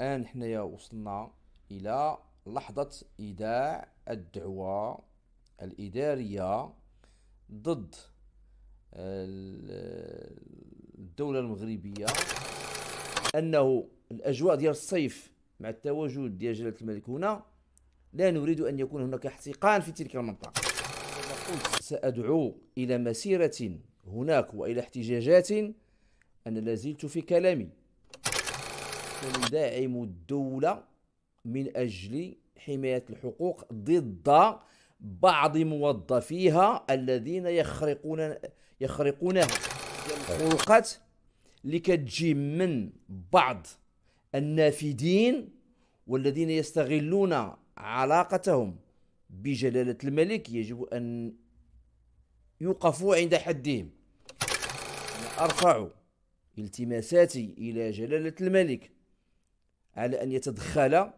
الان حنايا وصلنا الى لحظه ايداع الدعوه الاداريه ضد الدوله المغربيه انه الاجواء ديال الصيف مع التواجد ديال جلاله الملك هنا لا نريد ان يكون هناك احتقان في تلك المنطقه سادعو الى مسيره هناك والى احتجاجات انا لازلت في كلامي داعم الدولة من أجل حماية الحقوق ضد بعض موظفيها الذين يخرقون يخرقونها الخلقات اللي كتجي من بعض النافذين والذين يستغلون علاقتهم بجلالة الملك يجب أن يوقفوا عند حدهم أرفع التماساتي إلى جلالة الملك على أن يتدخل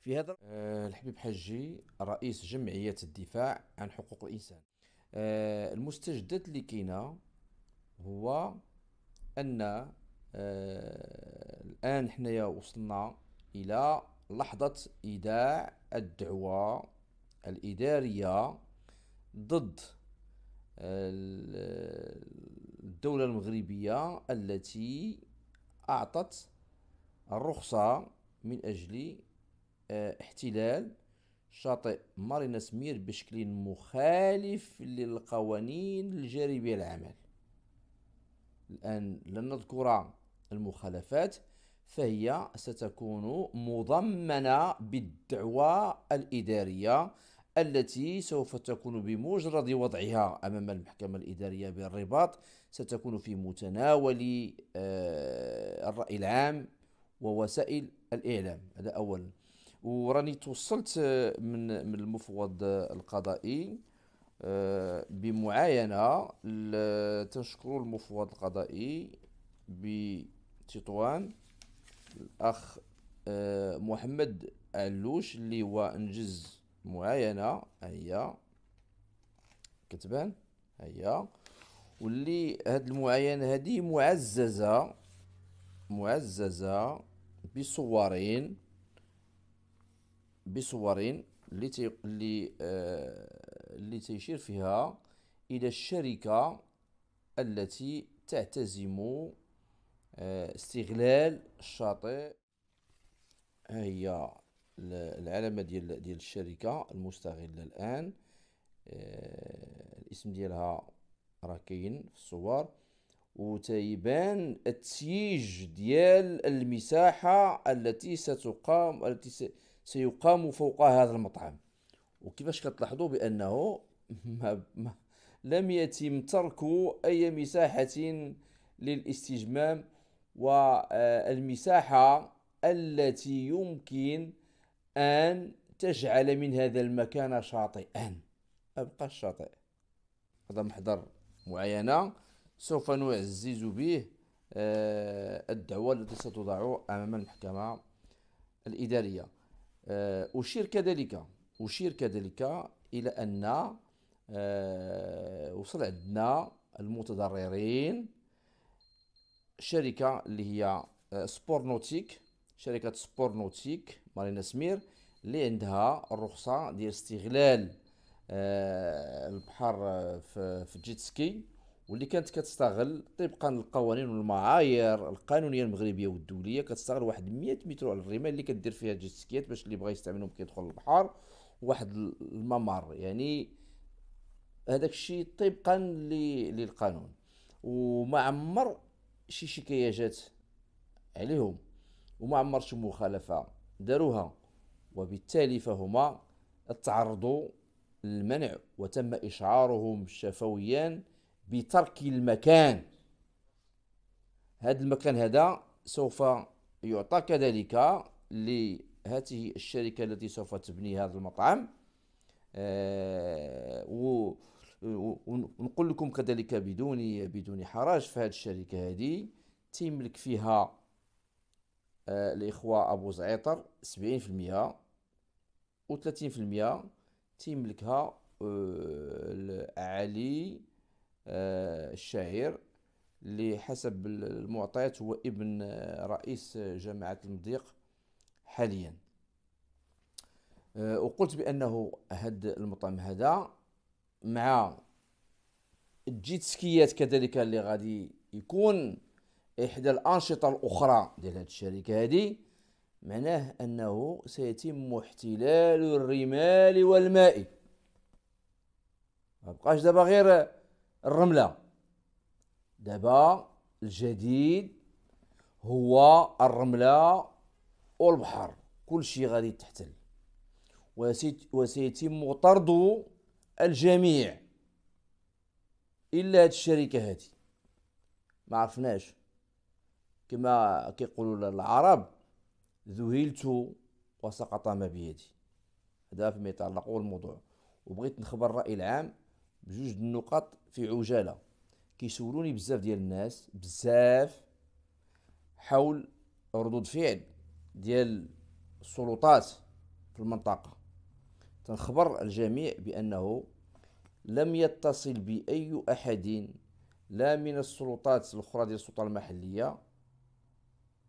في هذا آه، الحبيب حجي رئيس جمعية الدفاع عن حقوق الإنسان آه، المستجدات اللي كاينه هو أن آه، الآن حنايا وصلنا إلى لحظة إيداع الدعوة الإدارية ضد الدولة المغربية التي أعطت الرخصة من أجل آه، احتلال شاطئ مارينا سمير بشكل مخالف للقوانين الجارية بها العمل الآن لن نذكر المخالفات فهي ستكون مضمنة بالدعوى الإدارية التي سوف تكون بمجرد وضعها أمام المحكمة الإدارية بالرباط ستكون في متناول آه، الرأي العام ووسائل الاعلام هذا اولا وراني توصلت آه، من من المفوض القضائي آه، بمعاينه تنشكر المفوض القضائي بتطوان الاخ آه، محمد علوش اللي هو انجز معاينه هي كتبان هي واللي هاد المعاينه هذه معززه معززة بصورين بصورين اللي آه، اللي تيشير فيها الى الشركه التي تعتزم آه، استغلال الشاطئ هي العلامه ديال ديال الشركه المستغله الان آه، الاسم ديالها راه كاين في الصور وتيبان التسييج ديال المساحة التي ستقام التي سيقام فوق هذا المطعم وكيفاش كتلاحظوا بأنه ما ما لم يتم ترك أي مساحة للاستجمام والمساحة التي يمكن أن تجعل من هذا المكان شاطئا أبقى الشاطئ هذا محضر معينه سوف نعزز به آه، الدعوة التي ستضع أمام المحكمة الإدارية آه، أشير كذلك أشير كذلك إلى أن آه، وصل عندنا المتضررين شركة اللي هي سبور نوتيك شركة سبور نوتيك مارينا سمير اللي عندها الرخصة ديال استغلال البحر في جيتسكي واللي كانت كتستغل طبقا للقوانين والمعايير القانونيه المغربيه والدوليه كتستغل واحد 100 متر على الرمال اللي كدير فيها الجيتسكيات باش اللي بغى يستعملهم كيدخل للبحر واحد الممر يعني هذاك الشيء طبقا للقانون وما عمر شي شكايه جات عليهم وما عمر شي مخالفه داروها وبالتالي فهما تعرضوا للمنع وتم اشعارهم شفويا بترك المكان هذا المكان هذا سوف يعطى كذلك لهذه الشركة التي سوف تبني هذا المطعم آه ونقول لكم كذلك بدون بدون حرج فهاد الشركة هذه تيملك فيها آه الإخوة أبو زعيطر 70% و 30% تيملكها آه علي آه، الشهير اللي حسب المعطيات هو ابن آه، رئيس آه، جامعة المضيق حاليا وقلت بأنه هاد المطعم هذا مع الجيتسكيات كذلك اللي غادي يكون إحدى الأنشطة الأخرى ديال هاد الشركة هذه معناه أنه سيتم احتلال الرمال والماء مبقاش دابا غير الرمله دابا الجديد هو الرمله والبحر كل شيء غادي يتحتل وسيتم طرد الجميع الا هاد الشركه هادي ما عرفناش كما كيقولوا العرب ذهلت وسقط ما بيدي هذا فيما يتعلق بالموضوع وبغيت نخبر الراي العام بجوج النقط في عجاله كيسولوني بزاف ديال الناس بزاف حول ردود فعل ديال السلطات في المنطقه تنخبر الجميع بانه لم يتصل باي احد لا من السلطات الاخرى ديال السلطه المحليه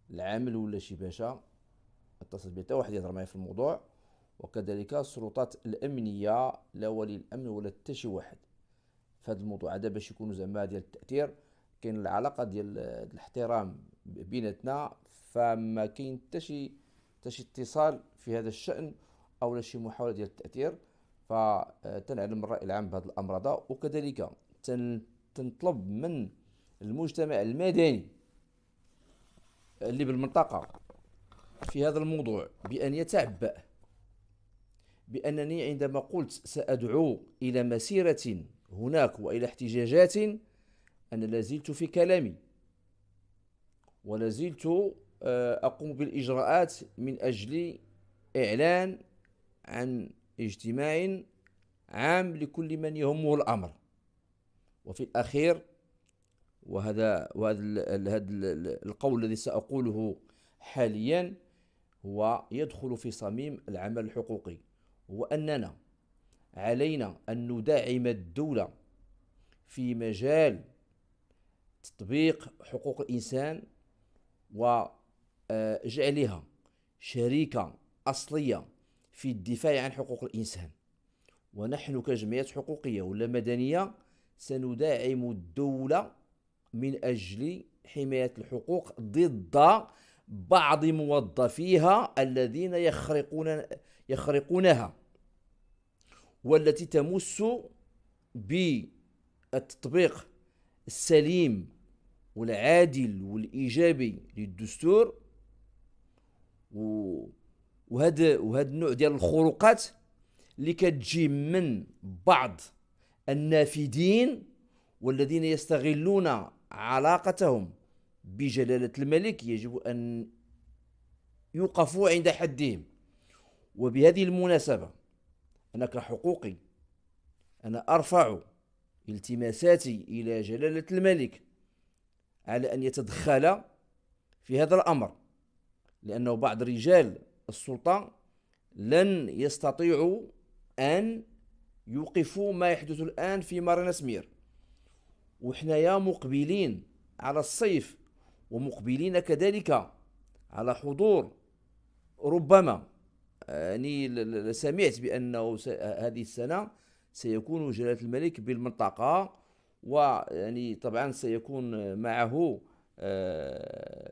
العامل ولا شي باشا اتصل بي حتى واحد يهضر معايا في الموضوع وكذلك السلطات الامنيه لا ولي الامن ولا حتى شي واحد فهاد الموضوع هذا باش يكونوا زعما ديال التاثير كاين العلاقه ديال الاحترام بيناتنا فما كاين حتى شي حتى شي اتصال في هذا الشان او لا شي محاوله ديال التاثير فتنعلم آه، الراي العام بهذا الامر هذا وكذلك تنطلب من المجتمع المدني اللي بالمنطقه في هذا الموضوع بان يتعبأ بأنني عندما قلت سأدعو إلى مسيرة هناك وإلى احتجاجات أنا لازلت في كلامي ولازلت آه، أقوم بالإجراءات من أجل إعلان عن اجتماع عام لكل من يهمه الأمر وفي الأخير وهذا وهذا القول الذي سأقوله حاليا هو يدخل في صميم العمل الحقوقي هو أننا علينا أن ندعم الدولة في مجال تطبيق حقوق الإنسان وجعلها شريكة أصلية في الدفاع عن حقوق الإنسان ونحن كجمعيات حقوقية ولا مدنية سندعم الدولة من أجل حماية الحقوق ضد بعض موظفيها الذين يخرقون يخرقونها والتي تمس بالتطبيق السليم والعادل والايجابي للدستور وهذا وهذا النوع ديال الخروقات اللي كتجي من بعض النافذين والذين يستغلون علاقتهم بجلاله الملك يجب ان يوقفوا عند حدهم وبهذه المناسبة أنا كحقوقي أنا أرفع التماساتي إلى جلالة الملك على أن يتدخل في هذا الأمر لأنه بعض رجال السلطة لن يستطيعوا أن يوقفوا ما يحدث الآن في مارينا سمير وحنايا مقبلين على الصيف ومقبلين كذلك على حضور ربما أني سمعت بأنه هذه السنة سيكون جلالة الملك بالمنطقة ويعني طبعا سيكون معه آه،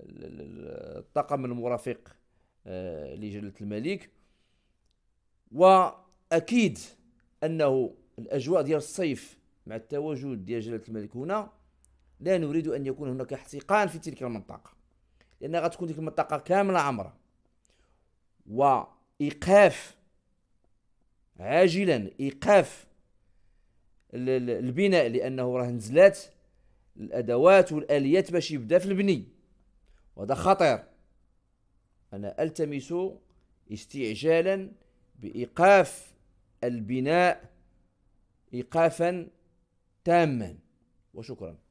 الطاقم المرافق آه، لجلالة الملك وأكيد أنه الأجواء ديال الصيف مع التواجد ديال جلالة الملك هنا لا نريد أن يكون هناك احتقان في تلك المنطقة لأن غتكون تلك المنطقة كاملة عمرة و ايقاف عاجلا ايقاف البناء لانه راه نزلات الادوات والاليات باش يبدا في البني وهذا خطير انا التمس استعجالا بايقاف البناء ايقافا تاما وشكرا